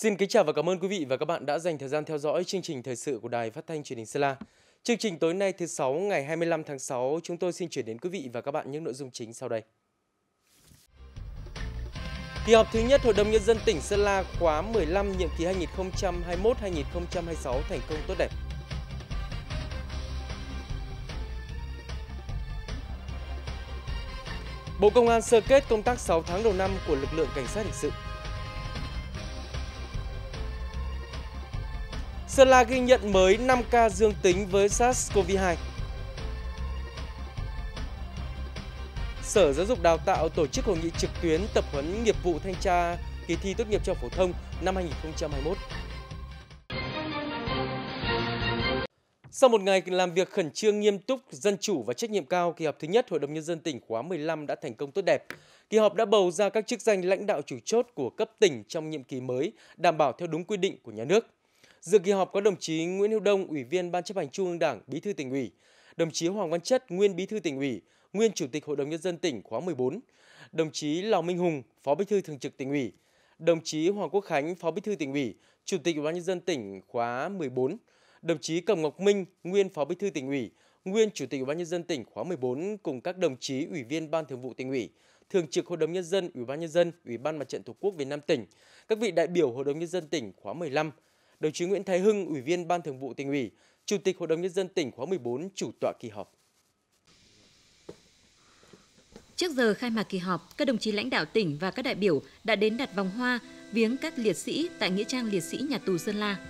Xin kính chào và cảm ơn quý vị và các bạn đã dành thời gian theo dõi chương trình thời sự của Đài Phát thanh Truyền hình Sơn La. Chương trình tối nay thứ 6 ngày 25 tháng 6, chúng tôi xin chuyển đến quý vị và các bạn những nội dung chính sau đây. Kỳ họp thứ nhất Hội đồng Nhân dân tỉnh Sơn La khóa 15 nhiệm kỳ 2021-2026 thành công tốt đẹp. Bộ Công an sơ kết công tác 6 tháng đầu năm của lực lượng cảnh sát hình sự. Sơn La ghi nhận mới 5 ca dương tính với SARS-CoV-2. Sở Giáo dục Đào tạo tổ chức hội nghị trực tuyến tập huấn nghiệp vụ thanh tra kỳ thi tốt nghiệp trung học phổ thông năm 2021. Sau một ngày làm việc khẩn trương nghiêm túc, dân chủ và trách nhiệm cao, kỳ họp thứ nhất Hội đồng Nhân dân tỉnh khóa 15 đã thành công tốt đẹp. Kỳ họp đã bầu ra các chức danh lãnh đạo chủ chốt của cấp tỉnh trong nhiệm kỳ mới, đảm bảo theo đúng quy định của nhà nước. Dự kỳ họp có đồng chí Nguyễn Hữu Đông, Ủy viên Ban chấp hành Trung ương Đảng, Bí thư tỉnh ủy, đồng chí Hoàng Văn Chất, Nguyên Bí thư tỉnh ủy, Nguyên Chủ tịch Hội đồng Nhân dân tỉnh khóa 14, đồng chí Lò Minh Hùng, Phó Bí thư Thường trực tỉnh ủy, đồng chí Hoàng Quốc Khánh, Phó Bí thư tỉnh ủy, Chủ tịch Ủy ban nhân dân tỉnh khóa 14, đồng chí Cầm Ngọc Minh, Nguyên Phó Bí thư tỉnh ủy, Nguyên Chủ tịch Ủy ban nhân dân tỉnh khóa 14 cùng các đồng chí Ủy viên Ban Thường vụ tỉnh ủy, Thường trực Hội đồng nhân dân, Ủy ban nhân dân, Ủy ban Mặt trận Tổ quốc Việt Nam tỉnh, các vị đại biểu Hội đồng nhân dân tỉnh khóa 15, Đồng chí Nguyễn Thái Hưng, Ủy viên Ban Thường vụ tỉnh ủy, Chủ tịch Hội đồng nhân dân tỉnh khóa 14 chủ tọa kỳ họp. Trước giờ khai mạc kỳ họp, các đồng chí lãnh đạo tỉnh và các đại biểu đã đến đặt vòng hoa viếng các liệt sĩ tại nghĩa trang liệt sĩ nhà tù Sơn La.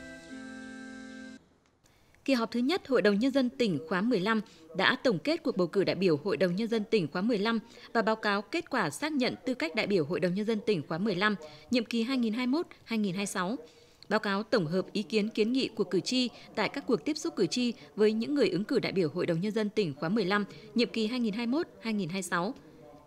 Kỳ họp thứ nhất Hội đồng Nhân dân tỉnh khóa 15 đã tổng kết cuộc bầu cử đại biểu Hội đồng Nhân dân tỉnh khóa 15 và báo cáo kết quả xác nhận tư cách đại biểu Hội đồng Nhân dân tỉnh khóa 15, nhiệm kỳ 2021-2026 báo cáo tổng hợp ý kiến kiến nghị của cử tri tại các cuộc tiếp xúc cử tri với những người ứng cử đại biểu Hội đồng Nhân dân tỉnh khóa 15, nhiệm kỳ 2021-2026.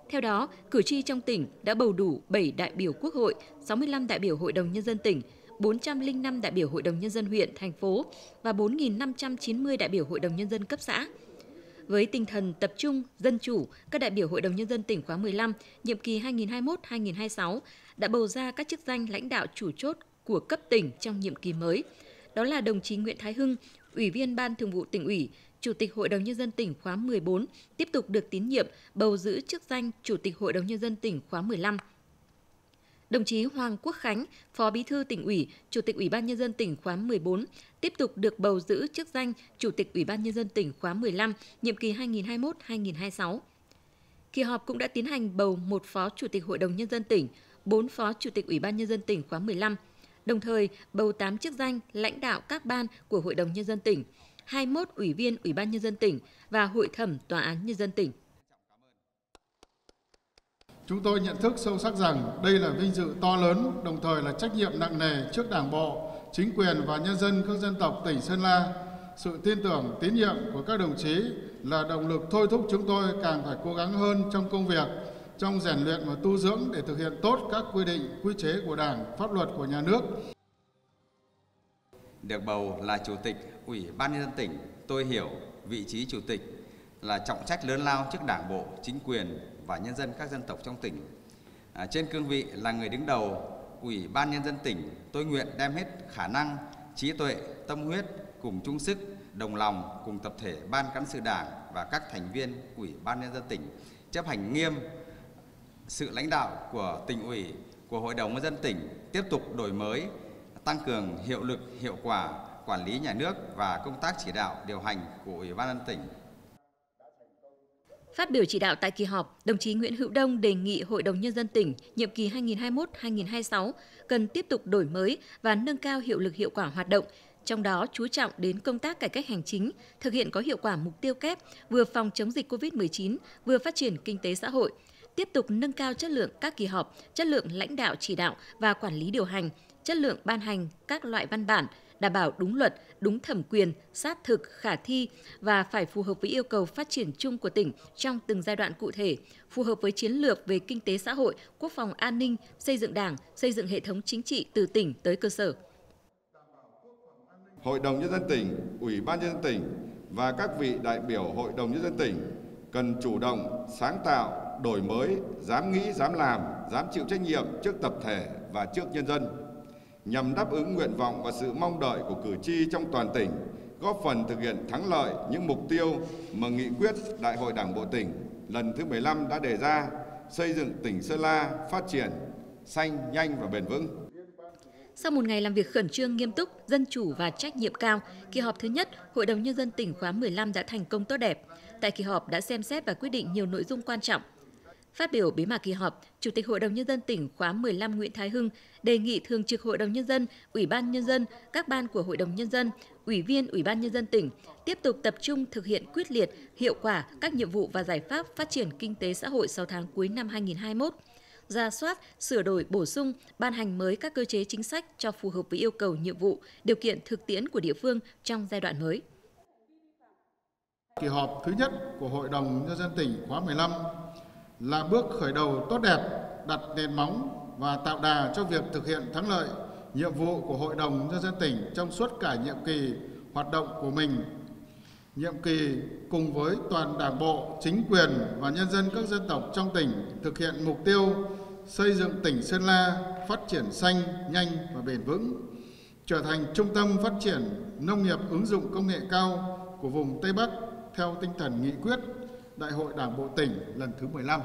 Theo đó, cử tri trong tỉnh đã bầu đủ 7 đại biểu Quốc hội, 65 đại biểu Hội đồng Nhân dân tỉnh, 405 đại biểu Hội đồng Nhân dân huyện, thành phố và 4.590 đại biểu Hội đồng Nhân dân cấp xã. Với tinh thần tập trung, dân chủ, các đại biểu Hội đồng Nhân dân tỉnh khóa 15, nhiệm kỳ 2021-2026 đã bầu ra các chức danh lãnh đạo chủ chốt của cấp tỉnh trong nhiệm kỳ mới. Đó là đồng chí Nguyễn Thái Hưng, Ủy viên Ban Thường vụ tỉnh ủy, Chủ tịch Hội đồng Nhân dân tỉnh khóa 14, tiếp tục được tín nhiệm bầu giữ chức danh Chủ tịch Hội đồng Nhân dân tỉnh khóa 15. Đồng chí Hoàng Quốc Khánh, Phó Bí thư tỉnh ủy, Chủ tịch Ủy ban Nhân dân tỉnh khóa 14, tiếp tục được bầu giữ chức danh Chủ tịch Ủy ban Nhân dân tỉnh khóa 15, nhiệm kỳ 2021-2026. Kỳ họp cũng đã tiến hành bầu một Phó Chủ tịch Hội đồng Nhân dân tỉnh, bốn Phó Chủ tịch Ủy ban Nhân dân tỉnh khóa 15, đồng thời bầu 8 chức danh lãnh đạo các ban của Hội đồng Nhân dân tỉnh, 21 ủy viên Ủy ban Nhân dân tỉnh và Hội thẩm Tòa án Nhân dân tỉnh. Chúng tôi nhận thức sâu sắc rằng đây là vinh dự to lớn, đồng thời là trách nhiệm nặng nề trước Đảng bộ, chính quyền và nhân dân các dân tộc tỉnh Sơn La. Sự tin tưởng, tín nhiệm của các đồng chí là động lực thôi thúc chúng tôi càng phải cố gắng hơn trong công việc, trong rèn luyện và tu dưỡng để thực hiện tốt các quy định, quy chế của Đảng, pháp luật của nhà nước. Được bầu là Chủ tịch Ủy ban nhân dân tỉnh, tôi hiểu vị trí Chủ tịch là trọng trách lớn lao trước Đảng bộ, chính quyền và nhân dân các dân tộc trong tỉnh. À, trên cương vị là người đứng đầu Ủy ban nhân dân tỉnh, tôi nguyện đem hết khả năng, trí tuệ, tâm huyết cùng chung sức, đồng lòng cùng tập thể ban cán sự Đảng và các thành viên Ủy ban nhân dân tỉnh chấp hành nghiêm sự lãnh đạo của tỉnh ủy, của Hội đồng nhân dân tỉnh tiếp tục đổi mới, tăng cường hiệu lực, hiệu quả quản lý nhà nước và công tác chỉ đạo điều hành của Ủy ban nhân tỉnh. Phát biểu chỉ đạo tại kỳ họp, đồng chí Nguyễn Hữu Đông đề nghị Hội đồng Nhân dân tỉnh nhiệm kỳ 2021-2026 cần tiếp tục đổi mới và nâng cao hiệu lực hiệu quả hoạt động, trong đó chú trọng đến công tác cải cách hành chính, thực hiện có hiệu quả mục tiêu kép vừa phòng chống dịch COVID-19, vừa phát triển kinh tế xã hội – tiếp tục nâng cao chất lượng các kỳ họp, chất lượng lãnh đạo chỉ đạo và quản lý điều hành, chất lượng ban hành các loại văn bản, đảm bảo đúng luật, đúng thẩm quyền, sát thực, khả thi và phải phù hợp với yêu cầu phát triển chung của tỉnh trong từng giai đoạn cụ thể, phù hợp với chiến lược về kinh tế xã hội, quốc phòng an ninh, xây dựng Đảng, xây dựng hệ thống chính trị từ tỉnh tới cơ sở. Hội đồng nhân dân tỉnh, Ủy ban nhân dân tỉnh và các vị đại biểu Hội đồng nhân dân tỉnh cần chủ động, sáng tạo, đổi mới, dám nghĩ, dám làm, dám chịu trách nhiệm trước tập thể và trước nhân dân, nhằm đáp ứng nguyện vọng và sự mong đợi của cử tri trong toàn tỉnh, góp phần thực hiện thắng lợi những mục tiêu mà nghị quyết Đại hội Đảng bộ tỉnh lần thứ 15 đã đề ra, xây dựng tỉnh Sơn La phát triển xanh, nhanh và bền vững. Sau một ngày làm việc khẩn trương, nghiêm túc, dân chủ và trách nhiệm cao, kỳ họp thứ nhất Hội đồng Nhân dân tỉnh khóa 15 đã thành công tốt đẹp. Tại kỳ họp đã xem xét và quyết định nhiều nội dung quan trọng Phát biểu bế mạc kỳ họp, Chủ tịch Hội đồng Nhân dân tỉnh khóa 15 Nguyễn Thái Hưng đề nghị Thường trực Hội đồng Nhân dân, Ủy ban Nhân dân, các ban của Hội đồng Nhân dân, Ủy viên Ủy ban Nhân dân tỉnh tiếp tục tập trung thực hiện quyết liệt, hiệu quả các nhiệm vụ và giải pháp phát triển kinh tế xã hội 6 tháng cuối năm 2021 ra soát, sửa đổi, bổ sung, ban hành mới các cơ chế chính sách cho phù hợp với yêu cầu, nhiệm vụ, điều kiện thực tiễn của địa phương trong giai đoạn mới. Kỳ họp thứ nhất của Hội đồng Nhân dân tỉnh khóa 15 là bước khởi đầu tốt đẹp, đặt nền móng và tạo đà cho việc thực hiện thắng lợi nhiệm vụ của Hội đồng Nhân dân tỉnh trong suốt cả nhiệm kỳ hoạt động của mình. Nhiệm kỳ cùng với toàn đảng bộ, chính quyền và nhân dân các dân tộc trong tỉnh thực hiện mục tiêu xây dựng tỉnh Sơn La phát triển xanh, nhanh và bền vững, trở thành trung tâm phát triển nông nghiệp ứng dụng công nghệ cao của vùng Tây Bắc theo tinh thần nghị quyết Đại hội Đảng bộ tỉnh lần thứ 15.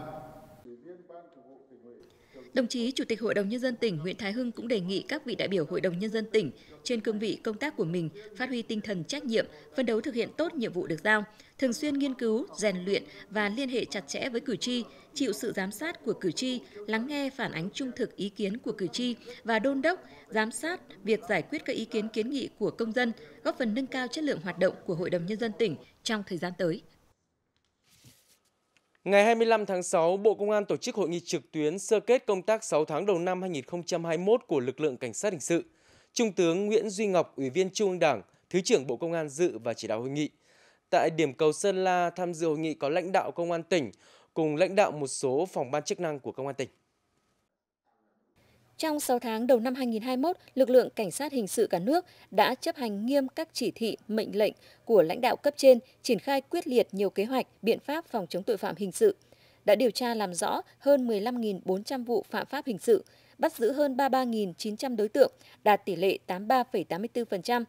Đồng chí Chủ tịch Hội đồng Nhân dân tỉnh Nguyễn Thái Hưng cũng đề nghị các vị đại biểu Hội đồng Nhân dân tỉnh trên cương vị công tác của mình phát huy tinh thần trách nhiệm, phân đấu thực hiện tốt nhiệm vụ được giao, thường xuyên nghiên cứu, rèn luyện và liên hệ chặt chẽ với cử tri, chịu sự giám sát của cử tri, lắng nghe phản ánh trung thực ý kiến của cử tri và đôn đốc, giám sát việc giải quyết các ý kiến kiến nghị của công dân, góp phần nâng cao chất lượng hoạt động của Hội đồng Nhân dân tỉnh trong thời gian tới. Ngày 25 tháng 6, Bộ Công an tổ chức hội nghị trực tuyến sơ kết công tác 6 tháng đầu năm 2021 của lực lượng cảnh sát hình sự. Trung tướng Nguyễn Duy Ngọc, Ủy viên Trung ương Đảng, Thứ trưởng Bộ Công an dự và chỉ đạo hội nghị. Tại điểm cầu Sơn La tham dự hội nghị có lãnh đạo công an tỉnh cùng lãnh đạo một số phòng ban chức năng của công an tỉnh. Trong 6 tháng đầu năm 2021, lực lượng cảnh sát hình sự cả nước đã chấp hành nghiêm các chỉ thị, mệnh lệnh của lãnh đạo cấp trên, triển khai quyết liệt nhiều kế hoạch, biện pháp phòng chống tội phạm hình sự, đã điều tra làm rõ hơn 15.400 vụ phạm pháp hình sự, bắt giữ hơn 33.900 đối tượng, đạt tỷ lệ 83,84%.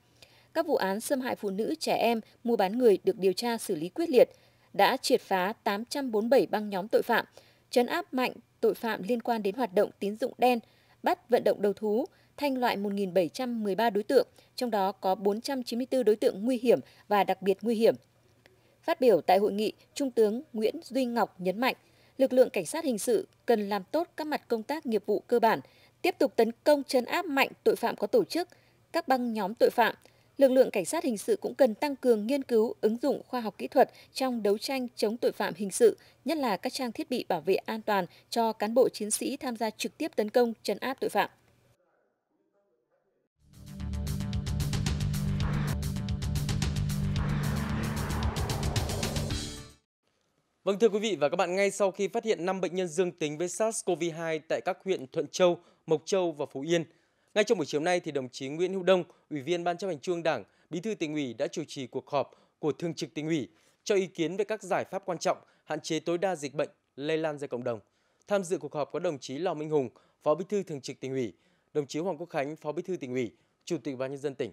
Các vụ án xâm hại phụ nữ, trẻ em, mua bán người được điều tra xử lý quyết liệt, đã triệt phá 847 băng nhóm tội phạm, chấn áp mạnh tội phạm liên quan đến hoạt động tín dụng đen, bắt vận động đầu thú, thanh loại 1.713 đối tượng, trong đó có 494 đối tượng nguy hiểm và đặc biệt nguy hiểm. Phát biểu tại hội nghị, Trung tướng Nguyễn Duy Ngọc nhấn mạnh, lực lượng cảnh sát hình sự cần làm tốt các mặt công tác nghiệp vụ cơ bản, tiếp tục tấn công chấn áp mạnh tội phạm có tổ chức, các băng nhóm tội phạm – lực lượng cảnh sát hình sự cũng cần tăng cường nghiên cứu ứng dụng khoa học kỹ thuật trong đấu tranh chống tội phạm hình sự, nhất là các trang thiết bị bảo vệ an toàn cho cán bộ chiến sĩ tham gia trực tiếp tấn công chấn áp tội phạm. Vâng thưa quý vị và các bạn, ngay sau khi phát hiện 5 bệnh nhân dương tính với SARS-CoV-2 tại các huyện Thuận Châu, Mộc Châu và Phú Yên, ngay trong buổi chiều nay thì đồng chí Nguyễn Hữu Đông, Ủy viên Ban chấp hành Trung ương Đảng, Bí thư tỉnh ủy đã chủ trì cuộc họp của Thường trực tỉnh ủy cho ý kiến về các giải pháp quan trọng hạn chế tối đa dịch bệnh lây lan ra cộng đồng. Tham dự cuộc họp có đồng chí Lò Minh Hùng, Phó Bí thư Thường trực tỉnh ủy, đồng chí Hoàng Quốc Khánh, Phó Bí thư tỉnh ủy, Chủ tịch Ban nhân dân tỉnh.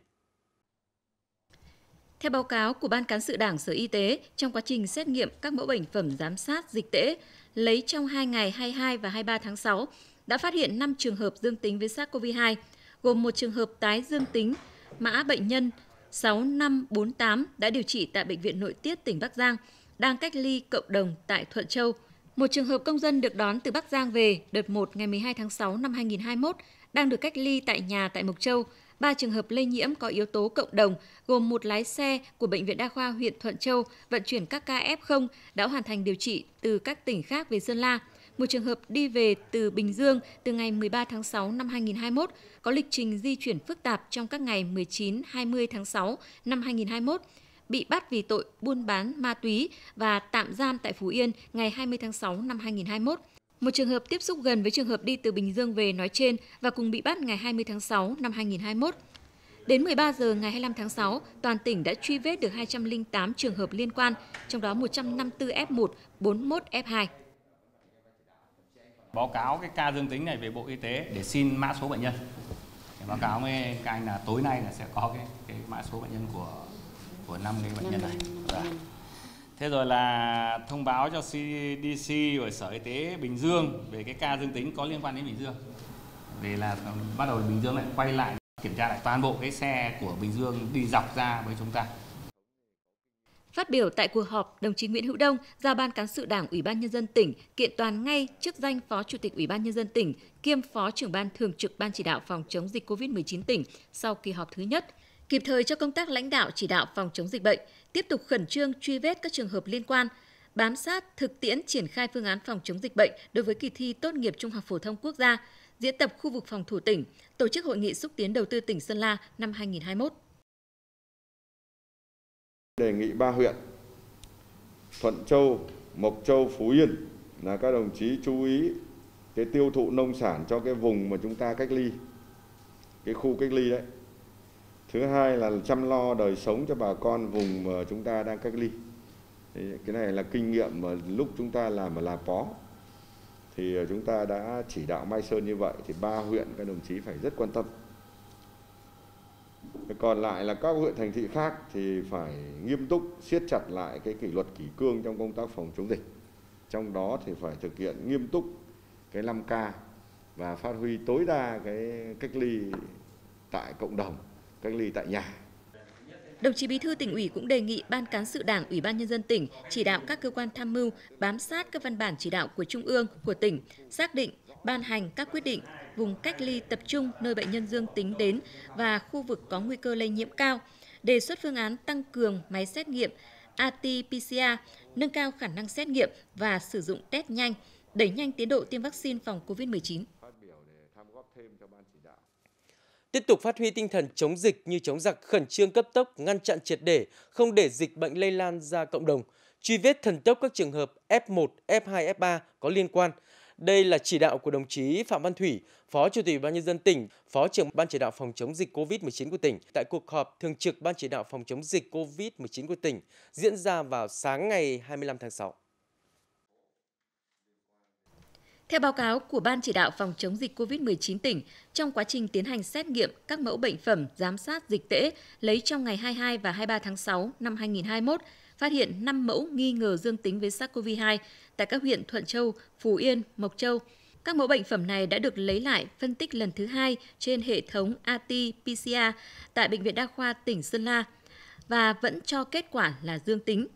Theo báo cáo của Ban Cán sự Đảng Sở Y tế, trong quá trình xét nghiệm các mẫu bệnh phẩm giám sát dịch tễ, lấy trong 2 ngày 22 và 23 tháng 6, đã phát hiện 5 trường hợp dương tính với SARS-CoV-2, gồm một trường hợp tái dương tính, mã bệnh nhân 6548 đã điều trị tại Bệnh viện Nội tiết tỉnh Bắc Giang, đang cách ly cộng đồng tại Thuận Châu. Một trường hợp công dân được đón từ Bắc Giang về đợt 1 ngày 12 tháng 6 năm 2021 đang được cách ly tại nhà tại Mộc Châu. Ba trường hợp lây nhiễm có yếu tố cộng đồng gồm một lái xe của Bệnh viện Đa khoa huyện Thuận Châu vận chuyển các ca F0 đã hoàn thành điều trị từ các tỉnh khác về Sơn La một trường hợp đi về từ Bình Dương từ ngày 13 tháng 6 năm 2021, có lịch trình di chuyển phức tạp trong các ngày 19, 20 tháng 6 năm 2021, bị bắt vì tội buôn bán ma túy và tạm giam tại Phú Yên ngày 20 tháng 6 năm 2021. Một trường hợp tiếp xúc gần với trường hợp đi từ Bình Dương về nói trên và cùng bị bắt ngày 20 tháng 6 năm 2021. Đến 13 giờ ngày 25 tháng 6, toàn tỉnh đã truy vết được 208 trường hợp liên quan, trong đó 154 F1, 41 F2 báo cáo cái ca dương tính này về Bộ Y tế để xin mã số bệnh nhân. Để báo cáo với các anh là tối nay là sẽ có cái cái mã số bệnh nhân của của năm cái bệnh nhân này. Rồi. Vâng. Thế rồi là thông báo cho CDC và Sở Y tế Bình Dương về cái ca dương tính có liên quan đến Bình Dương. Để là ừ, bắt đầu Bình Dương lại quay lại kiểm tra lại toàn bộ cái xe của Bình Dương đi dọc ra với chúng ta. Phát biểu tại cuộc họp, đồng chí Nguyễn Hữu Đông giao ban cán sự Đảng Ủy ban nhân dân tỉnh kiện toàn ngay chức danh Phó Chủ tịch Ủy ban nhân dân tỉnh kiêm Phó trưởng ban thường trực Ban chỉ đạo phòng chống dịch COVID-19 tỉnh sau kỳ họp thứ nhất, kịp thời cho công tác lãnh đạo chỉ đạo phòng chống dịch bệnh, tiếp tục khẩn trương truy vết các trường hợp liên quan, bám sát thực tiễn triển khai phương án phòng chống dịch bệnh đối với kỳ thi tốt nghiệp trung học phổ thông quốc gia, diễn tập khu vực phòng thủ tỉnh, tổ chức hội nghị xúc tiến đầu tư tỉnh Sơn La năm 2021. Đề nghị ba huyện Thuận Châu, Mộc Châu, Phú Yên là các đồng chí chú ý cái tiêu thụ nông sản cho cái vùng mà chúng ta cách ly, cái khu cách ly đấy. Thứ hai là chăm lo đời sống cho bà con vùng mà chúng ta đang cách ly. cái này là kinh nghiệm mà lúc chúng ta làm ở là Pó thì ờ, chúng ta đã chỉ đạo Mai Sơn như vậy thì ba huyện các đồng chí phải rất quan tâm còn lại là các huyện thành thị khác thì phải nghiêm túc siết chặt lại cái kỷ luật kỷ cương trong công tác phòng chống dịch trong đó thì phải thực hiện nghiêm túc cái 5K và phát huy tối đa cái cách ly tại cộng đồng cách ly tại nhà Đồng chí Bí thư tỉnh ủy cũng đề nghị Ban cán sự Đảng, Ủy ban nhân dân tỉnh chỉ đạo các cơ quan tham mưu bám sát các văn bản chỉ đạo của Trung ương, của tỉnh, xác định, ban hành các quyết định vùng cách ly tập trung nơi bệnh nhân dương tính đến và khu vực có nguy cơ lây nhiễm cao, đề xuất phương án tăng cường máy xét nghiệm RT-PCR, nâng cao khả năng xét nghiệm và sử dụng test nhanh, đẩy nhanh tiến độ tiêm vaccine phòng COVID-19. Tiếp tục phát huy tinh thần chống dịch như chống giặc khẩn trương cấp tốc, ngăn chặn triệt để, không để dịch bệnh lây lan ra cộng đồng, truy vết thần tốc các trường hợp F1, F2, F3 có liên quan. Đây là chỉ đạo của đồng chí Phạm Văn Thủy, Phó Chủ tịch Ủy ban nhân dân tỉnh, Phó trưởng Ban chỉ đạo phòng chống dịch COVID-19 của tỉnh tại cuộc họp thường trực Ban chỉ đạo phòng chống dịch COVID-19 của tỉnh diễn ra vào sáng ngày 25 tháng 6. Theo báo cáo của Ban chỉ đạo phòng chống dịch COVID-19 tỉnh, trong quá trình tiến hành xét nghiệm các mẫu bệnh phẩm giám sát dịch tễ lấy trong ngày 22 và 23 tháng 6 năm 2021, phát hiện 5 mẫu nghi ngờ dương tính với SARS-CoV-2 tại các huyện Thuận Châu, Phú Yên, Mộc Châu. Các mẫu bệnh phẩm này đã được lấy lại phân tích lần thứ hai trên hệ thống RT-PCR tại Bệnh viện Đa khoa tỉnh Sơn La và vẫn cho kết quả là dương tính.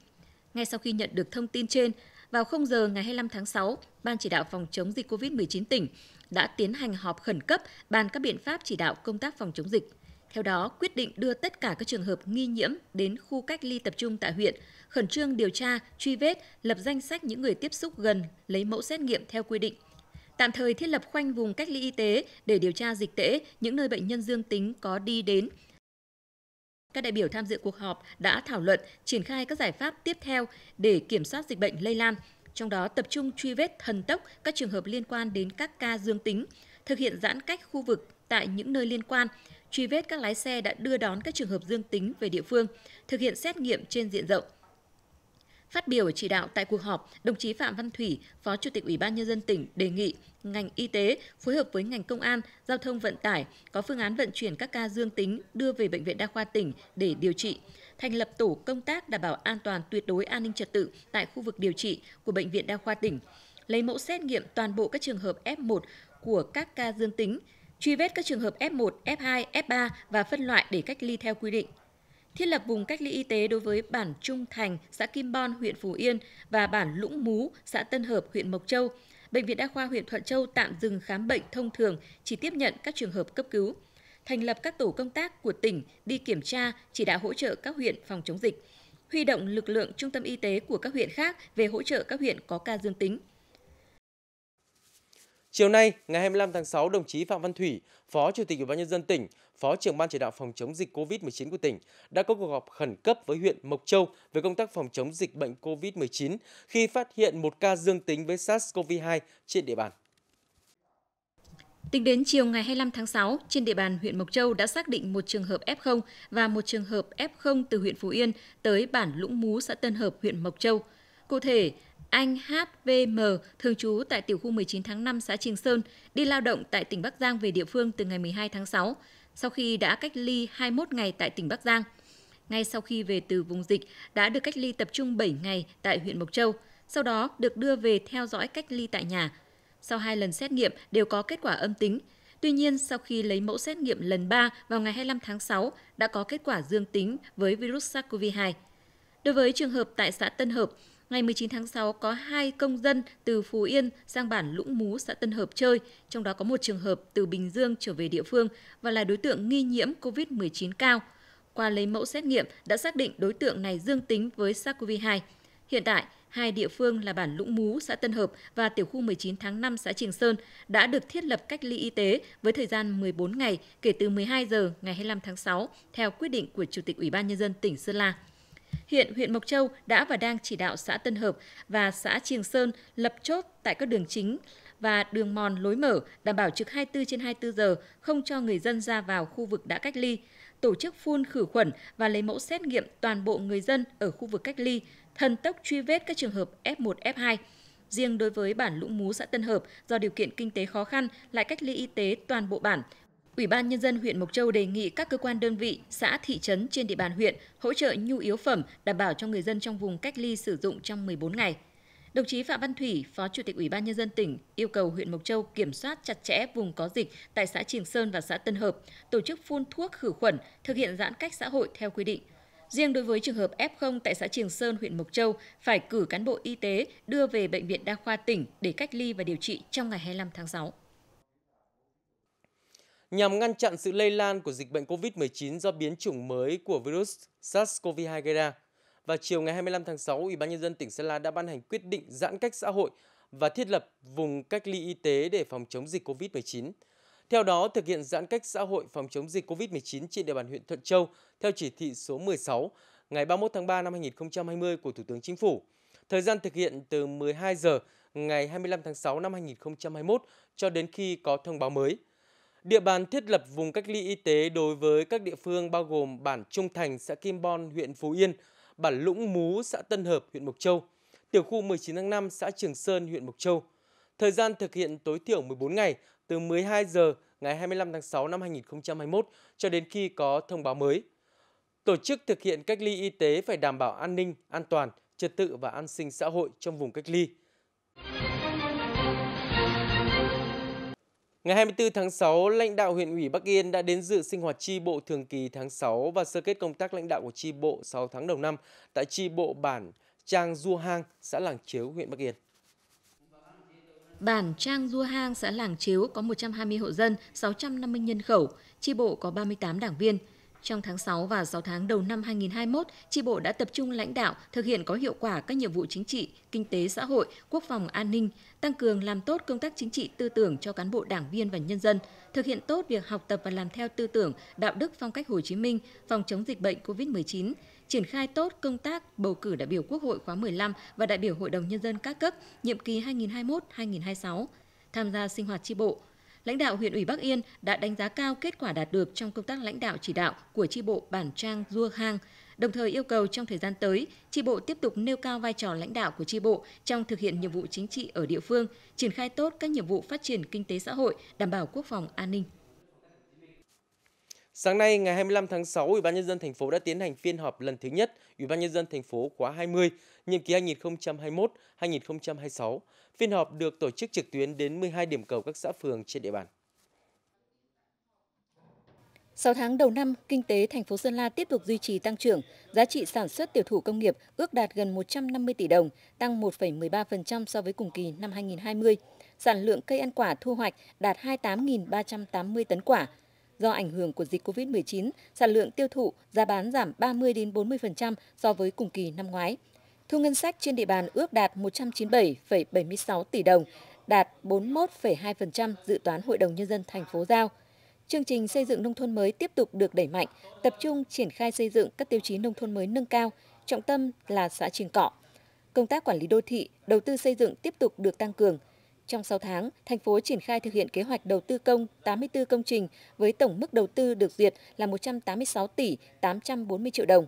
Ngay sau khi nhận được thông tin trên, vào 0 giờ ngày 25 tháng 6, Ban chỉ đạo phòng chống dịch COVID-19 tỉnh đã tiến hành họp khẩn cấp bàn các biện pháp chỉ đạo công tác phòng chống dịch. Theo đó, quyết định đưa tất cả các trường hợp nghi nhiễm đến khu cách ly tập trung tại huyện, khẩn trương điều tra, truy vết, lập danh sách những người tiếp xúc gần, lấy mẫu xét nghiệm theo quy định. Tạm thời thiết lập khoanh vùng cách ly y tế để điều tra dịch tễ những nơi bệnh nhân dương tính có đi đến, các đại biểu tham dự cuộc họp đã thảo luận triển khai các giải pháp tiếp theo để kiểm soát dịch bệnh lây lan, trong đó tập trung truy vết thần tốc các trường hợp liên quan đến các ca dương tính, thực hiện giãn cách khu vực tại những nơi liên quan, truy vết các lái xe đã đưa đón các trường hợp dương tính về địa phương, thực hiện xét nghiệm trên diện rộng, Phát biểu chỉ đạo tại cuộc họp, đồng chí Phạm Văn Thủy, Phó Chủ tịch Ủy ban nhân dân tỉnh đề nghị ngành y tế phối hợp với ngành công an, giao thông vận tải có phương án vận chuyển các ca dương tính đưa về bệnh viện đa khoa tỉnh để điều trị, thành lập tổ công tác đảm bảo an toàn tuyệt đối an ninh trật tự tại khu vực điều trị của bệnh viện đa khoa tỉnh, lấy mẫu xét nghiệm toàn bộ các trường hợp F1 của các ca dương tính, truy vết các trường hợp F1, F2, F3 và phân loại để cách ly theo quy định thiết lập vùng cách ly y tế đối với bản Trung Thành, xã Kim Bon, huyện Phú Yên và bản Lũng Mú, xã Tân Hợp, huyện Mộc Châu. Bệnh viện Đa khoa huyện Thuận Châu tạm dừng khám bệnh thông thường, chỉ tiếp nhận các trường hợp cấp cứu. Thành lập các tổ công tác của tỉnh đi kiểm tra, chỉ đạo hỗ trợ các huyện phòng chống dịch. Huy động lực lượng trung tâm y tế của các huyện khác về hỗ trợ các huyện có ca dương tính. Chiều nay, ngày 25 tháng 6, đồng chí Phạm Văn Thủy, Phó Chủ tịch Ủy ban nhân dân tỉnh Phó trưởng ban chỉ đạo phòng chống dịch COVID-19 của tỉnh, đã có cuộc họp khẩn cấp với huyện Mộc Châu về công tác phòng chống dịch bệnh COVID-19 khi phát hiện một ca dương tính với SARS-CoV-2 trên địa bàn. Tính đến chiều ngày 25 tháng 6, trên địa bàn huyện Mộc Châu đã xác định một trường hợp F0 và một trường hợp F0 từ huyện Phú Yên tới bản Lũng Mú, xã Tân Hợp, huyện Mộc Châu. Cụ thể, anh HVM thường trú tại tiểu khu 19 tháng 5 xã Trường Sơn, đi lao động tại tỉnh Bắc Giang về địa phương từ ngày 12 tháng 6 sau khi đã cách ly 21 ngày tại tỉnh Bắc Giang. Ngay sau khi về từ vùng dịch, đã được cách ly tập trung 7 ngày tại huyện Mộc Châu, sau đó được đưa về theo dõi cách ly tại nhà. Sau hai lần xét nghiệm đều có kết quả âm tính. Tuy nhiên, sau khi lấy mẫu xét nghiệm lần 3 vào ngày 25 tháng 6 đã có kết quả dương tính với virus SARS-CoV-2. Đối với trường hợp tại xã Tân Hợp, ngày 19 tháng 6 có hai công dân từ Phú Yên sang bản Lũng Mú, xã Tân Hợp chơi, trong đó có một trường hợp từ Bình Dương trở về địa phương và là đối tượng nghi nhiễm COVID-19 cao. Qua lấy mẫu xét nghiệm đã xác định đối tượng này dương tính với SARS-CoV-2. Hiện tại, hai địa phương là bản Lũng Mú, xã Tân Hợp và tiểu khu 19 tháng 5 xã Trường Sơn đã được thiết lập cách ly y tế với thời gian 14 ngày kể từ 12 giờ ngày 25 tháng 6 theo quyết định của Chủ tịch Ủy ban nhân dân tỉnh Sơn La hiện huyện Mộc Châu đã và đang chỉ đạo xã Tân Hợp và xã Triềng Sơn lập chốt tại các đường chính và đường mòn lối mở, đảm bảo trực 24 trên 24 giờ, không cho người dân ra vào khu vực đã cách ly, tổ chức phun khử khuẩn và lấy mẫu xét nghiệm toàn bộ người dân ở khu vực cách ly, thần tốc truy vết các trường hợp F1, F2. Riêng đối với bản Lũng Mú xã Tân Hợp, do điều kiện kinh tế khó khăn lại cách ly y tế toàn bộ bản, Ủy ban Nhân dân huyện Mộc Châu đề nghị các cơ quan đơn vị, xã, thị trấn trên địa bàn huyện hỗ trợ nhu yếu phẩm đảm bảo cho người dân trong vùng cách ly sử dụng trong 14 ngày. Đồng chí Phạm Văn Thủy, Phó Chủ tịch Ủy ban Nhân dân tỉnh, yêu cầu huyện Mộc Châu kiểm soát chặt chẽ vùng có dịch tại xã Trường Sơn và xã Tân Hợp, tổ chức phun thuốc khử khuẩn, thực hiện giãn cách xã hội theo quy định. Riêng đối với trường hợp F0 tại xã Trường Sơn, huyện Mộc Châu, phải cử cán bộ y tế đưa về Bệnh viện Đa khoa tỉnh để cách ly và điều trị trong ngày 25 tháng 6 nhằm ngăn chặn sự lây lan của dịch bệnh COVID-19 do biến chủng mới của virus SARS-CoV-2 gây ra. Và chiều ngày 25 tháng 6, Ủy ban nhân dân tỉnh Sơn La đã ban hành quyết định giãn cách xã hội và thiết lập vùng cách ly y tế để phòng chống dịch COVID-19. Theo đó, thực hiện giãn cách xã hội phòng chống dịch COVID-19 trên địa bàn huyện Thuận Châu theo chỉ thị số 16 ngày 31 tháng 3 năm 2020 của Thủ tướng Chính phủ. Thời gian thực hiện từ 12 giờ ngày 25 tháng 6 năm 2021 cho đến khi có thông báo mới. Địa bàn thiết lập vùng cách ly y tế đối với các địa phương bao gồm bản Trung Thành, xã Kim Bon, huyện Phú Yên, bản Lũng Mú, xã Tân Hợp, huyện Mộc Châu, tiểu khu 19 tháng 5, xã Trường Sơn, huyện Mộc Châu. Thời gian thực hiện tối thiểu 14 ngày, từ 12 giờ ngày 25 tháng 6 năm 2021 cho đến khi có thông báo mới. Tổ chức thực hiện cách ly y tế phải đảm bảo an ninh, an toàn, trật tự và an sinh xã hội trong vùng cách ly – Ngày 24 tháng 6, lãnh đạo huyện ủy Bắc Yên đã đến dự sinh hoạt tri bộ thường kỳ tháng 6 và sơ kết công tác lãnh đạo của tri bộ 6 tháng đầu năm tại tri bộ bản Trang Du Hang, xã Làng Chiếu, huyện Bắc Yên. Bản Trang Du Hang, xã Làng Chiếu có 120 hộ dân, 650 nhân khẩu, tri bộ có 38 đảng viên, trong tháng 6 và 6 tháng đầu năm 2021, tri bộ đã tập trung lãnh đạo thực hiện có hiệu quả các nhiệm vụ chính trị, kinh tế xã hội, quốc phòng an ninh, tăng cường làm tốt công tác chính trị tư tưởng cho cán bộ đảng viên và nhân dân, thực hiện tốt việc học tập và làm theo tư tưởng, đạo đức phong cách Hồ Chí Minh, phòng chống dịch bệnh COVID-19, triển khai tốt công tác bầu cử đại biểu Quốc hội khóa 15 và đại biểu Hội đồng nhân dân các cấp nhiệm kỳ 2021-2026, tham gia sinh hoạt tri bộ, lãnh đạo huyện ủy Bắc Yên đã đánh giá cao kết quả đạt được trong công tác lãnh đạo chỉ đạo của chi bộ Bản Trang Dua Hang, đồng thời yêu cầu trong thời gian tới, chi bộ tiếp tục nêu cao vai trò lãnh đạo của chi bộ trong thực hiện nhiệm vụ chính trị ở địa phương, triển khai tốt các nhiệm vụ phát triển kinh tế xã hội, đảm bảo quốc phòng an ninh. Sáng nay ngày 25 tháng 6, Ủy ban nhân dân thành phố đã tiến hành phiên họp lần thứ nhất Ủy ban nhân dân thành phố khóa 20, nhiệm kỳ 2021-2026. Phiên họp được tổ chức trực tuyến đến 12 điểm cầu các xã phường trên địa bàn. 6 tháng đầu năm, kinh tế thành phố Sơn La tiếp tục duy trì tăng trưởng, giá trị sản xuất tiểu thủ công nghiệp ước đạt gần 150 tỷ đồng, tăng 1,13% so với cùng kỳ năm 2020. Sản lượng cây ăn quả thu hoạch đạt 28.380 tấn quả. Do ảnh hưởng của dịch COVID-19, sản lượng tiêu thụ, giá bán giảm 30 đến 40% so với cùng kỳ năm ngoái. Thu ngân sách trên địa bàn ước đạt 197,76 tỷ đồng, đạt 41,2% dự toán Hội đồng Nhân dân thành phố giao. Chương trình xây dựng nông thôn mới tiếp tục được đẩy mạnh, tập trung triển khai xây dựng các tiêu chí nông thôn mới nâng cao, trọng tâm là xã Trường Cọ. Công tác quản lý đô thị, đầu tư xây dựng tiếp tục được tăng cường. Trong 6 tháng, thành phố triển khai thực hiện kế hoạch đầu tư công 84 công trình với tổng mức đầu tư được duyệt là 186 tỷ 840 triệu đồng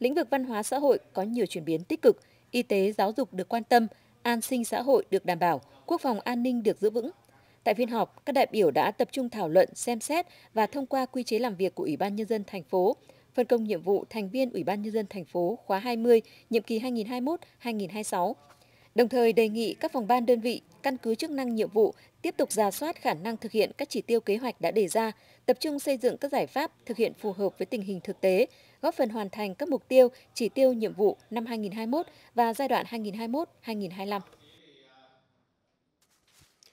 lĩnh vực văn hóa xã hội có nhiều chuyển biến tích cực, y tế giáo dục được quan tâm, an sinh xã hội được đảm bảo, quốc phòng an ninh được giữ vững. Tại phiên họp, các đại biểu đã tập trung thảo luận, xem xét và thông qua quy chế làm việc của Ủy ban nhân dân thành phố, phân công nhiệm vụ thành viên Ủy ban nhân dân thành phố khóa 20, nhiệm kỳ 2021-2026. Đồng thời đề nghị các phòng ban đơn vị căn cứ chức năng nhiệm vụ tiếp tục ra soát khả năng thực hiện các chỉ tiêu kế hoạch đã đề ra, tập trung xây dựng các giải pháp thực hiện phù hợp với tình hình thực tế, góp phần hoàn thành các mục tiêu, chỉ tiêu nhiệm vụ năm 2021 và giai đoạn 2021-2025.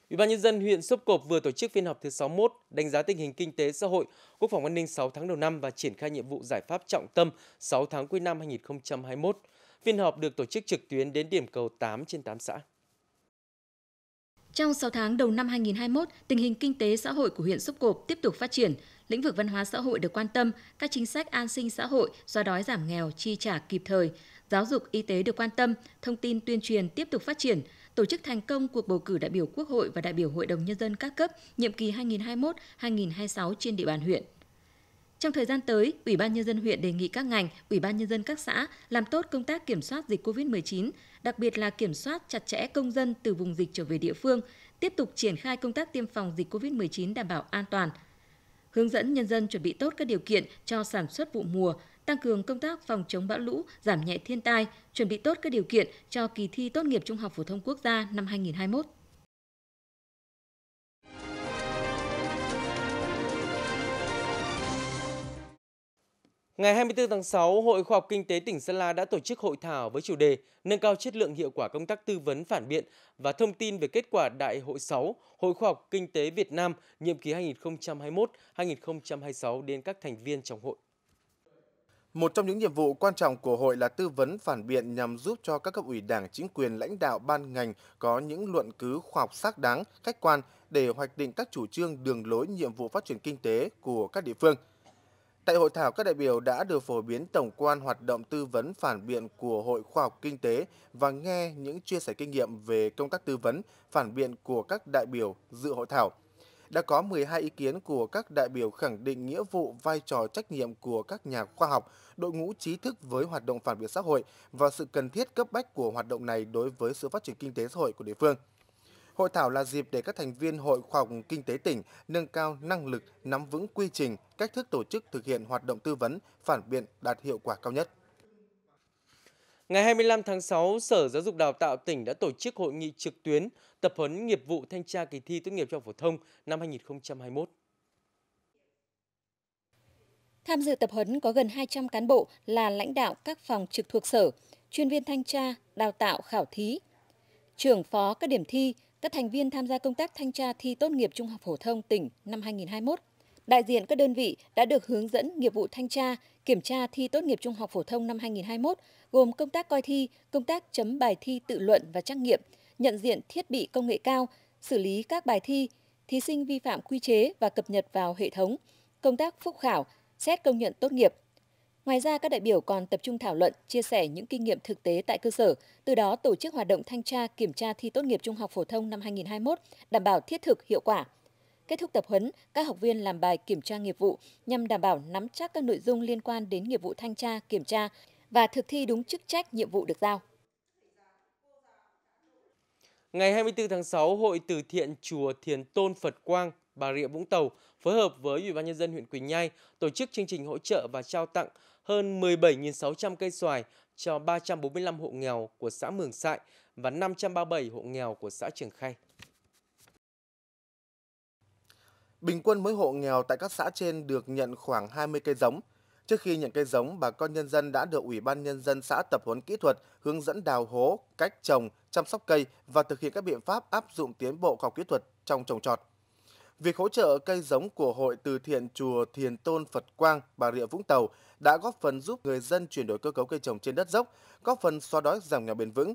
Ủy ban nhân dân huyện Sốp Cộp vừa tổ chức phiên họp thứ 61 đánh giá tình hình kinh tế xã hội, quốc phòng an ninh 6 tháng đầu năm và triển khai nhiệm vụ giải pháp trọng tâm 6 tháng cuối năm 2021. Phiên họp được tổ chức trực tuyến đến điểm cầu 8 trên 8 xã. Trong 6 tháng đầu năm 2021, tình hình kinh tế xã hội của huyện Sốp Cộp tiếp tục phát triển, lĩnh vực văn hóa xã hội được quan tâm, các chính sách an sinh xã hội, xóa đói giảm nghèo, chi trả kịp thời, giáo dục y tế được quan tâm, thông tin tuyên truyền tiếp tục phát triển, tổ chức thành công cuộc bầu cử đại biểu Quốc hội và đại biểu Hội đồng Nhân dân các cấp nhiệm kỳ 2021-2026 trên địa bàn huyện. Trong thời gian tới, Ủy ban Nhân dân huyện đề nghị các ngành, Ủy ban Nhân dân các xã làm tốt công tác kiểm soát dịch COVID-19, đặc biệt là kiểm soát chặt chẽ công dân từ vùng dịch trở về địa phương, tiếp tục triển khai công tác tiêm phòng dịch COVID-19 đảm bảo an toàn – hướng dẫn nhân dân chuẩn bị tốt các điều kiện cho sản xuất vụ mùa, tăng cường công tác phòng chống bão lũ, giảm nhẹ thiên tai, chuẩn bị tốt các điều kiện cho kỳ thi tốt nghiệp trung học phổ thông quốc gia năm 2021. Ngày 24 tháng 6, Hội Khoa học Kinh tế tỉnh Sơn La đã tổ chức hội thảo với chủ đề Nâng cao chất lượng hiệu quả công tác tư vấn phản biện và thông tin về kết quả Đại hội 6 Hội Khoa học Kinh tế Việt Nam nhiệm kỳ 2021-2026 đến các thành viên trong hội. Một trong những nhiệm vụ quan trọng của hội là tư vấn phản biện nhằm giúp cho các cấp ủy đảng, chính quyền, lãnh đạo, ban ngành có những luận cứ khoa học xác đáng, khách quan để hoạch định các chủ trương, đường lối, nhiệm vụ phát triển kinh tế của các địa phương – Tại hội thảo, các đại biểu đã được phổ biến tổng quan hoạt động tư vấn phản biện của Hội Khoa học Kinh tế và nghe những chia sẻ kinh nghiệm về công tác tư vấn phản biện của các đại biểu dự hội thảo. Đã có 12 ý kiến của các đại biểu khẳng định nghĩa vụ, vai trò, trách nhiệm của các nhà khoa học, đội ngũ trí thức với hoạt động phản biện xã hội và sự cần thiết cấp bách của hoạt động này đối với sự phát triển kinh tế xã hội của địa phương. Hội thảo là dịp để các thành viên Hội Khoa học Kinh tế tỉnh nâng cao năng lực nắm vững quy trình, cách thức tổ chức thực hiện hoạt động tư vấn, phản biện đạt hiệu quả cao nhất. Ngày 25 tháng 6, Sở Giáo dục Đào tạo tỉnh đã tổ chức hội nghị trực tuyến tập huấn nghiệp vụ thanh tra kỳ thi tốt nghiệp trung học phổ thông năm 2021. Tham dự tập huấn có gần 200 cán bộ là lãnh đạo các phòng trực thuộc sở, chuyên viên thanh tra, đào tạo khảo thí, trưởng phó các điểm thi, các thành viên tham gia công tác thanh tra thi tốt nghiệp trung học phổ thông tỉnh năm 2021. Đại diện các đơn vị đã được hướng dẫn nghiệp vụ thanh tra, kiểm tra thi tốt nghiệp trung học phổ thông năm 2021, gồm công tác coi thi, công tác chấm bài thi tự luận và trắc nghiệm, nhận diện thiết bị công nghệ cao, xử lý các bài thi, thí sinh vi phạm quy chế và cập nhật vào hệ thống, công tác phúc khảo, xét công nhận tốt nghiệp, Ngoài ra, các đại biểu còn tập trung thảo luận, chia sẻ những kinh nghiệm thực tế tại cơ sở, từ đó tổ chức hoạt động thanh tra kiểm tra thi tốt nghiệp trung học phổ thông năm 2021 đảm bảo thiết thực hiệu quả. Kết thúc tập huấn, các học viên làm bài kiểm tra nghiệp vụ nhằm đảm bảo nắm chắc các nội dung liên quan đến nghiệp vụ thanh tra, kiểm tra và thực thi đúng chức trách nhiệm vụ được giao. Ngày 24 tháng 6, Hội Từ Thiện Chùa Thiền Tôn Phật Quang, Bà Rịa Vũng Tàu phối hợp với Ủy ban nhân dân huyện Quỳnh Nhai tổ chức chương trình hỗ trợ và trao tặng hơn 17.600 cây xoài cho 345 hộ nghèo của xã Mường Sại và 537 hộ nghèo của xã Trường Khay. Bình quân mỗi hộ nghèo tại các xã trên được nhận khoảng 20 cây giống. Trước khi nhận cây giống, bà con nhân dân đã được Ủy ban Nhân dân xã tập huấn kỹ thuật hướng dẫn đào hố, cách trồng, chăm sóc cây và thực hiện các biện pháp áp dụng tiến bộ khoa học kỹ thuật trong trồng trọt. Việc hỗ trợ cây giống của Hội Từ Thiện Chùa Thiền Tôn Phật Quang, Bà Rịa Vũng Tàu đã góp phần giúp người dân chuyển đổi cơ cấu cây trồng trên đất dốc, góp phần xóa đói giảm nghèo bền vững.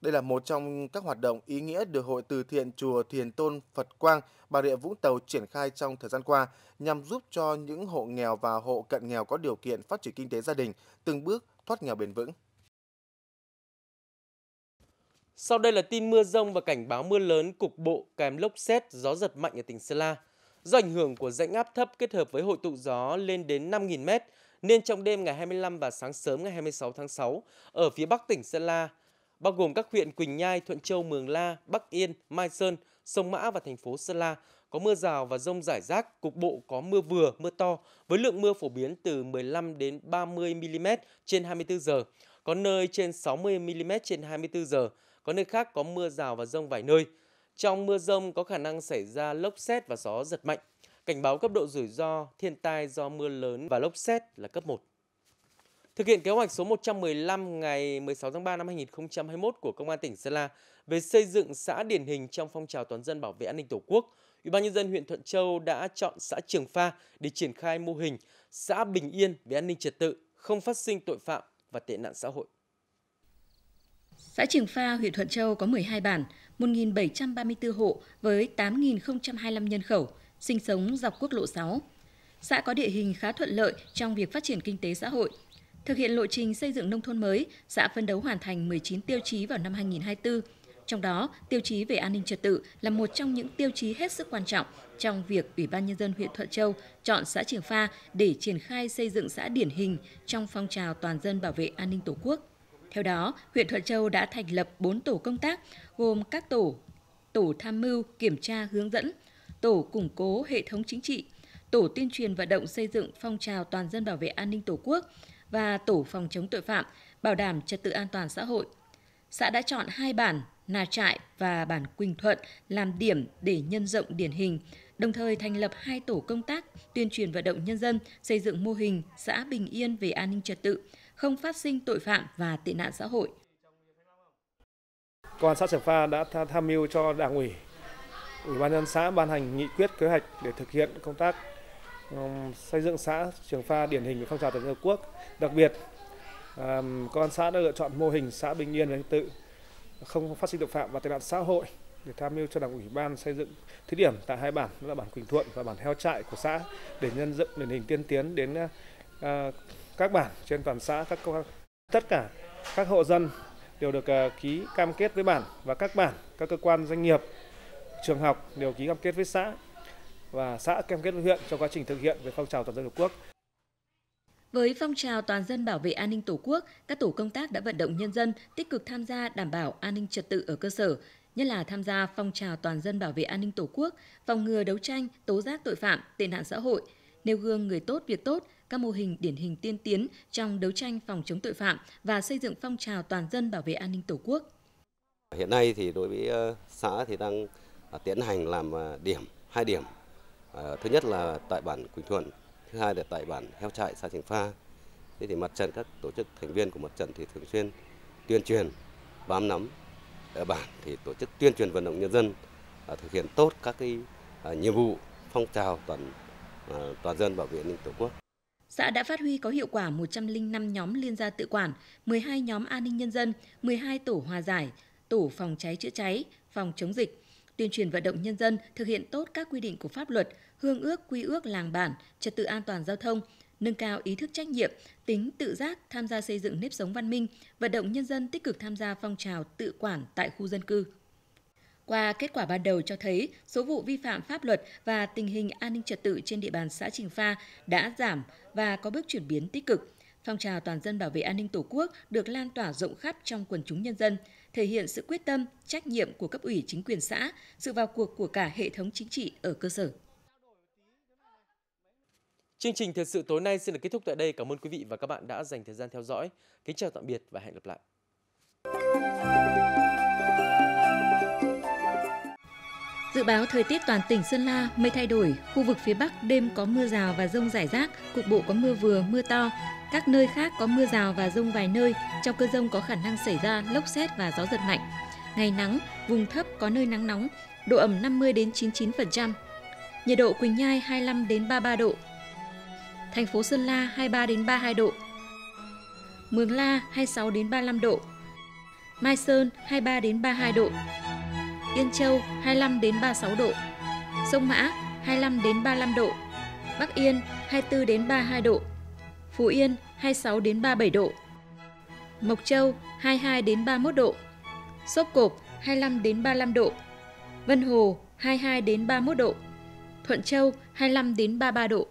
Đây là một trong các hoạt động ý nghĩa được Hội Từ Thiện Chùa Thiền Tôn Phật Quang, Bà Rịa Vũng Tàu triển khai trong thời gian qua nhằm giúp cho những hộ nghèo và hộ cận nghèo có điều kiện phát triển kinh tế gia đình từng bước thoát nghèo bền vững. Sau đây là tin mưa rông và cảnh báo mưa lớn cục bộ kèm lốc xét, gió giật mạnh ở tỉnh Sơn La. Do ảnh hưởng của rãnh áp thấp kết hợp với hội tụ gió lên đến 5.000m, nên trong đêm ngày 25 và sáng sớm ngày 26 tháng 6, ở phía bắc tỉnh Sơn La, bao gồm các huyện Quỳnh Nhai, Thuận Châu, Mường La, Bắc Yên, Mai Sơn, Sông Mã và thành phố Sơn La có mưa rào và rông rải rác, cục bộ có mưa vừa, mưa to với lượng mưa phổ biến từ 15 đến 30 mm trên 24 giờ, có nơi trên 60 mm trên 24 giờ có nơi khác có mưa rào và rông vài nơi. Trong mưa rông có khả năng xảy ra lốc xét và gió giật mạnh. Cảnh báo cấp độ rủi ro thiên tai do mưa lớn và lốc xét là cấp 1. Thực hiện kế hoạch số 115 ngày 16 tháng 3 năm 2021 của Công an tỉnh Sơn La về xây dựng xã điển hình trong phong trào toàn dân bảo vệ an ninh Tổ quốc, Ủy ban nhân dân huyện Thuận Châu đã chọn xã Trường Pha để triển khai mô hình xã bình yên về an ninh trật tự, không phát sinh tội phạm và tệ nạn xã hội. Xã Trường Pha, huyện Thuận Châu có 12 bản, 1.734 hộ với 8.025 nhân khẩu, sinh sống dọc quốc lộ 6. Xã có địa hình khá thuận lợi trong việc phát triển kinh tế xã hội. Thực hiện lộ trình xây dựng nông thôn mới, xã phân đấu hoàn thành 19 tiêu chí vào năm 2024. Trong đó, tiêu chí về an ninh trật tự là một trong những tiêu chí hết sức quan trọng trong việc Ủy ban Nhân dân huyện Thuận Châu chọn xã Trường Pha để triển khai xây dựng xã điển hình trong phong trào toàn dân bảo vệ an ninh Tổ quốc. Theo đó, huyện Thuận Châu đã thành lập 4 tổ công tác gồm các tổ tổ tham mưu, kiểm tra, hướng dẫn, tổ củng cố hệ thống chính trị, tổ tuyên truyền vận động xây dựng phong trào toàn dân bảo vệ an ninh Tổ quốc và tổ phòng chống tội phạm, bảo đảm trật tự an toàn xã hội. Xã đã chọn hai bản Nà Trại và bản Quỳnh Thuận làm điểm để nhân rộng điển hình, đồng thời thành lập hai tổ công tác tuyên truyền vận động nhân dân xây dựng mô hình xã bình yên về an ninh trật tự, không phát sinh tội phạm và tệ nạn xã hội. Công an xã Sầm Pha đã tham mưu cho Đảng ủy, Ủy ban nhân xã ban hành nghị quyết kế hoạch để thực hiện công tác xây dựng xã Trường Pha điển hình của phong trào toàn dân quốc. Đặc biệt, công an xã đã lựa chọn mô hình xã bình yên và tự, không phát sinh tội phạm và tệ nạn xã hội để tham mưu cho đảng ủy ban xây dựng thí điểm tại hai bản là bản Quỳnh Thuận và bản Heo Trại của xã để nhân dựng điển hình tiên tiến đến à, các bản trên toàn xã các tất cả các hộ dân đều được ờ, ký cam kết với bản và các bản các cơ quan doanh nghiệp trường học đều ký cam kết với xã và xã cam kết với huyện trong quá trình thực hiện về phong trào toàn dân tổ quốc với phong trào toàn dân bảo vệ an ninh Tổ quốc, các tổ công tác đã vận động nhân dân tích cực tham gia đảm bảo an ninh trật tự ở cơ sở, nhất là tham gia phong trào toàn dân bảo vệ an ninh Tổ quốc, phòng ngừa đấu tranh, tố giác tội phạm, tệ nạn xã hội, nêu gương người tốt việc tốt, các mô hình điển hình tiên tiến trong đấu tranh phòng chống tội phạm và xây dựng phong trào toàn dân bảo vệ an ninh Tổ quốc. Hiện nay thì đối với ờ, xã thì đang ờ, tiến hành làm ờ, điểm hai điểm. Thứ nhất là tại bản Quỳnh Thuận, thứ hai là tại bản Heo Trại xã Trường Pha. Thế thì mặt trận các tổ chức thành viên của mặt trận thì thường xuyên tuyên truyền bám nắm ở bản thì tổ chức tuyên truyền vận động nhân dân thực hiện tốt các cái nhiệm vụ phong trào toàn toàn dân bảo vệ an ninh tổ quốc xã đã phát huy có hiệu quả 105 nhóm liên gia tự quản, 12 nhóm an ninh nhân dân, 12 tổ hòa giải, tổ phòng cháy chữa cháy, phòng chống dịch, tuyên truyền vận động nhân dân thực hiện tốt các quy định của pháp luật, hương ước quy ước làng bản, trật tự an toàn giao thông, nâng cao ý thức trách nhiệm, tính tự giác tham gia xây dựng nếp sống văn minh, vận động nhân dân tích cực tham gia phong trào tự quản tại khu dân cư. Qua kết quả ban đầu cho thấy, số vụ vi phạm pháp luật và tình hình an ninh trật tự trên địa bàn xã Trình Pha đã giảm và có bước chuyển biến tích cực. Phong trào toàn dân bảo vệ an ninh Tổ quốc được lan tỏa rộng khắp trong quần chúng nhân dân, thể hiện sự quyết tâm, trách nhiệm của cấp ủy chính quyền xã, sự vào cuộc của cả hệ thống chính trị ở cơ sở. Chương trình thời sự tối nay xin được kết thúc tại đây. Cảm ơn quý vị và các bạn đã dành thời gian theo dõi. Kính chào tạm biệt và hẹn gặp lại. Dự báo thời tiết toàn tỉnh Sơn La mây thay đổi, khu vực phía Bắc đêm có mưa rào và rông rải rác, cục bộ có mưa vừa, mưa to. Các nơi khác có mưa rào và rông vài nơi, trong cơn rông có khả năng xảy ra lốc xét và gió giật mạnh. Ngày nắng, vùng thấp có nơi nắng nóng, độ ẩm 50 đến 99%. Nhiệt độ Quỳnh Nhai 25 đến 33 độ. Thành phố Sơn La 23 đến 32 độ. Mường La 26 đến 35 độ. Mai Sơn 23 đến 32 độ. Yên Châu 25 đến 36 độ, Sông Mã 25 đến 35 độ, Bắc Yên 24 đến 32 độ, Phú Yên 26 đến 37 độ, Mộc Châu 22 đến 31 độ, Sốp Cộp 25 đến 35 độ, Vân Hồ 22 đến 31 độ, Thuận Châu 25 đến 33 độ.